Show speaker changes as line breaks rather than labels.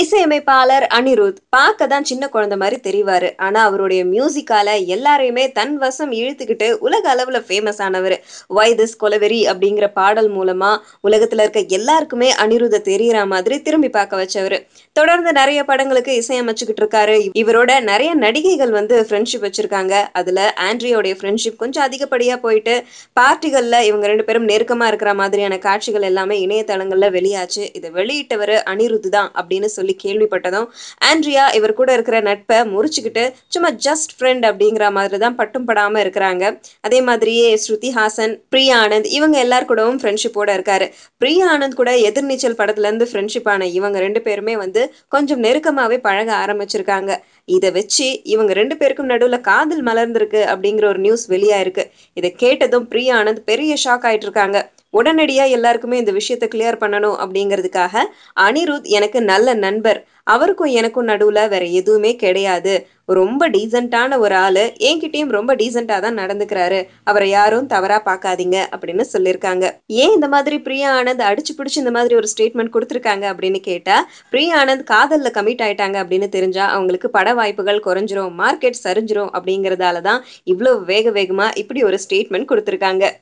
இசையமைப்பாளர் அனிருத் பார்க்க தான் சின்ன குழந்தை மாதிரி தெரிவாரு ஆனா அவருடைய மியூசிக்கால எல்லாரையுமே தன் வசம் இழுத்துக்கிட்டு உலக அளவுல ஃபேமஸ் ஆனவர் வை திஸ் கொலவெரி அப்படிங்கிற பாடல் மூலமா உலகத்துல இருக்க எல்லாருக்குமே அனிருத தெரியற மாதிரி திரும்பி பார்க்க வச்சவர் தொடர்ந்து நிறைய படங்களுக்கு இசையமைச்சுக்கிட்டு இருக்காரு இவரோட நிறைய நடிகைகள் வந்து ஃப்ரெண்ட்ஷிப் வச்சிருக்காங்க அதுல ஆண்ட்ரியோடைய ஃப்ரெண்ட்ஷிப் கொஞ்சம் அதிகப்படியா போயிட்டு பார்ட்டிகள்ல இவங்க ரெண்டு பேரும் நெருக்கமா இருக்கிற மாதிரியான காட்சிகள் எல்லாமே இணையதளங்கள்ல வெளியாச்சு இதை வெளியிட்டவர் அனிருத் தான் அப்படின்னு சொல்லி கேள்விப்பட்டதும் ஆண்ட்ரியா இவர் கூட இருக்கிற நட்பை முறிச்சுக்கிட்டு சும்மா ஜஸ்ட் ஃப்ரெண்ட் அப்படிங்கிற மாதிரி தான் பட்டும் படாமல் இருக்கிறாங்க அதே மாதிரியே ஸ்ருதி ஹாசன் பிரியா ஆனந்த் இவங்க எல்லார் கூடவும் ஃப்ரெண்ட்ஷிப்போட இருக்காரு பிரியா ஆனந்த் கூட எதிர்நீச்சல் படத்துலேருந்து ஃப்ரெண்ட்ஷிப் ஆன இவங்க ரெண்டு பேருமே வந்து கொஞ்சம் நெருக்கமாகவே பழக ஆரம்பிச்சிருக்காங்க இதை வச்சு இவங்க ரெண்டு பேருக்கும் நடுவில் காதல் மலர்ந்திருக்கு அப்படிங்கிற ஒரு நியூஸ் வெளியாயிருக்கு இதை கேட்டதும் பிரியா ஆனந்த் பெரிய ஷாக் ஆயிட்டு இருக்காங்க உடனடியாக எல்லாருக்குமே இந்த விஷயத்தை கிளியர் பண்ணணும் அப்படிங்கிறதுக்காக அனிருத் எனக்கு நல்ல நண்பர் அவருக்கும் எனக்கும் நடுவில் வேற எதுவுமே கிடையாது ரொம்ப டீசெண்டான ஒரு ஆள் என்கிட்டயும் ரொம்ப டீசெண்டாக தான் நடந்துக்கிறாரு அவரை யாரும் தவறாக பார்க்காதீங்க அப்படின்னு சொல்லியிருக்காங்க ஏன் இந்த மாதிரி பிரியா ஆனந்த் அடிச்சு பிடிச்சி இந்த மாதிரி ஒரு ஸ்டேட்மெண்ட் கொடுத்துருக்காங்க அப்படின்னு கேட்டால் பிரியா ஆனந்த் காதலில் கமிட் ஆயிட்டாங்க அப்படின்னு தெரிஞ்சால் அவங்களுக்கு பட வாய்ப்புகள் குறைஞ்சிரும் மார்க்கெட் சரிஞ்சிரும் அப்படிங்கிறதால தான் இவ்வளோ வேக வேகமாக இப்படி ஒரு ஸ்டேட்மெண்ட் கொடுத்துருக்காங்க